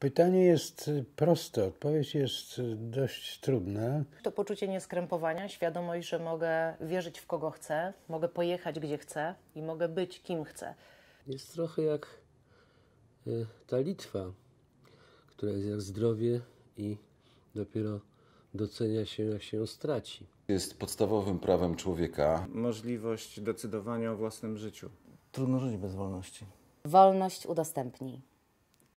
Pytanie jest y, proste, odpowiedź jest y, dość trudna. To poczucie nieskrępowania, świadomość, że mogę wierzyć w kogo chcę, mogę pojechać gdzie chcę i mogę być kim chcę. Jest trochę jak y, ta Litwa, która jest jak zdrowie i dopiero docenia się, jak się ją straci. Jest podstawowym prawem człowieka. Możliwość decydowania o własnym życiu. Trudno żyć bez wolności. Wolność udostępnij.